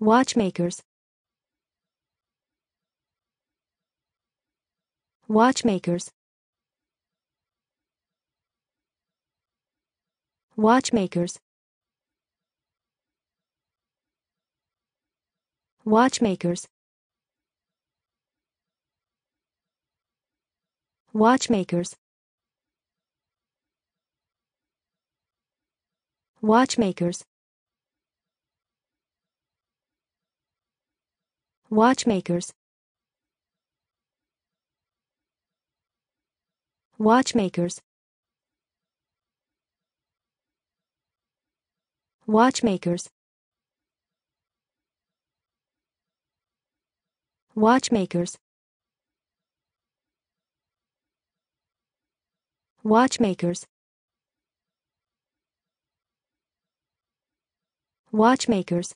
watchmakers watchmakers watchmakers watchmakers watchmakers watchmakers watchmakers watchmakers watchmakers watchmakers watchmakers watchmakers